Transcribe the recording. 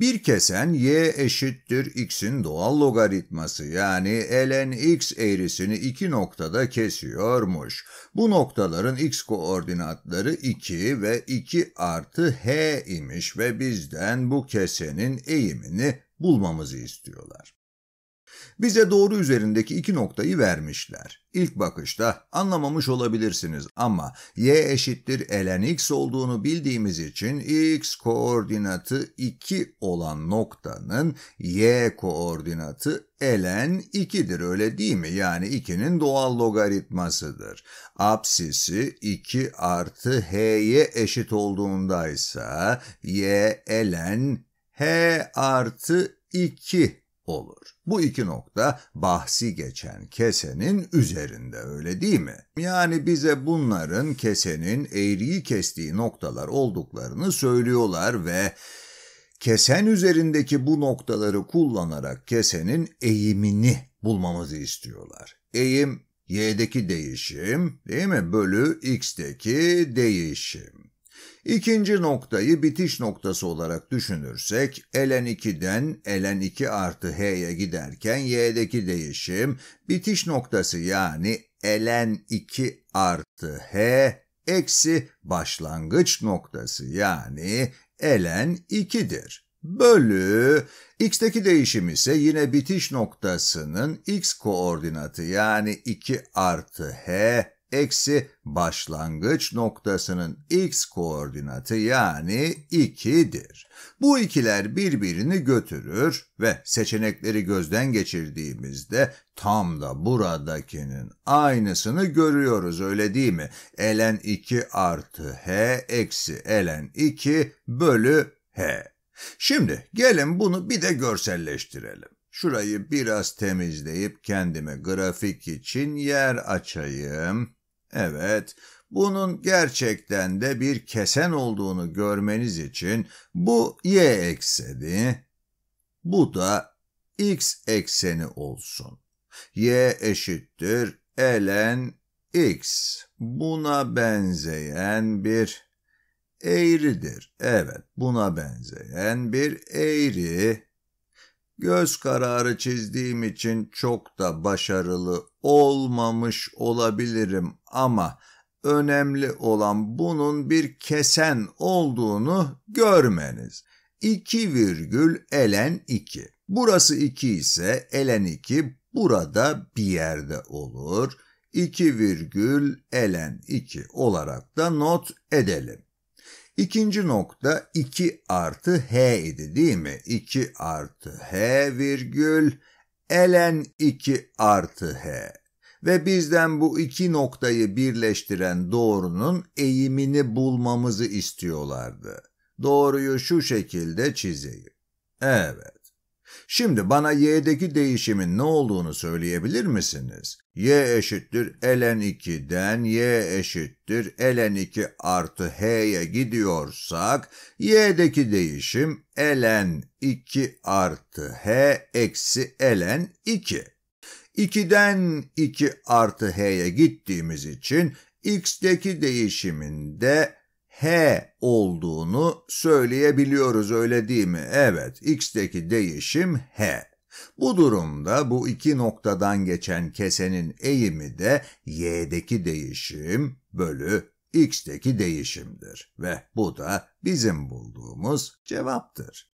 Bir kesen y eşittir x'in doğal logaritması yani ln x eğrisini iki noktada kesiyormuş. Bu noktaların x koordinatları 2 ve 2 artı h imiş ve bizden bu kesenin eğimini bulmamızı istiyorlar. Bize doğru üzerindeki iki noktayı vermişler. İlk bakışta anlamamış olabilirsiniz ama y eşittir ln x olduğunu bildiğimiz için x koordinatı 2 olan noktanın y koordinatı ln 2'dir öyle değil mi? Yani 2'nin doğal logaritmasıdır. Apsisi 2 artı h'ye eşit olduğundaysa y ln h artı 2 olur. Bu iki nokta bahsi geçen kesenin üzerinde öyle değil mi? Yani bize bunların kesenin eğriyi kestiği noktalar olduklarını söylüyorlar ve kesen üzerindeki bu noktaları kullanarak kesenin eğimini bulmamızı istiyorlar. Eğim y'deki değişim değil mi? Bölü x'teki değişim. İkinci noktayı bitiş noktası olarak düşünürsek ln 2'den ln 2 artı h'ye giderken y'deki değişim bitiş noktası yani ln 2 artı h eksi başlangıç noktası yani ln 2'dir. Bölü x'teki değişim ise yine bitiş noktasının x koordinatı yani 2 artı h eksi başlangıç noktasının x koordinatı yani 2'dir. Bu ikiler birbirini götürür ve seçenekleri gözden geçirdiğimizde tam da buradakinin aynısını görüyoruz öyle değil mi? ln 2 artı h eksi ln 2 bölü h. Şimdi gelin bunu bir de görselleştirelim. Şurayı biraz temizleyip kendime grafik için yer açayım. Evet, bunun gerçekten de bir kesen olduğunu görmeniz için bu y ekseni, bu da x ekseni olsun. y eşittir ln x. Buna benzeyen bir eğridir. Evet, buna benzeyen bir eğri Göz kararı çizdiğim için çok da başarılı olmamış olabilirim ama önemli olan bunun bir kesen olduğunu görmeniz. 2 virgül elen 2. Burası 2 ise elen 2 burada bir yerde olur. 2 virgül elen 2 olarak da not edelim. İkinci nokta 2 artı h idi değil mi? 2 artı h virgül ln 2 artı h. Ve bizden bu iki noktayı birleştiren doğrunun eğimini bulmamızı istiyorlardı. Doğruyu şu şekilde çizeyim. Evet. Şimdi bana y'deki değişimin ne olduğunu söyleyebilir misiniz? y eşittir ln 2'den y eşittir ln 2 artı h'ye gidiyorsak y'deki değişim ln 2 artı h eksi ln 2. 2'den 2 artı h'ye gittiğimiz için x'deki değişimin de H olduğunu söyleyebiliyoruz öyle değil mi? Evet, x'teki değişim H. Bu durumda bu iki noktadan geçen kesenin eğimi de y'deki değişim bölü x'teki değişimdir ve bu da bizim bulduğumuz cevaptır.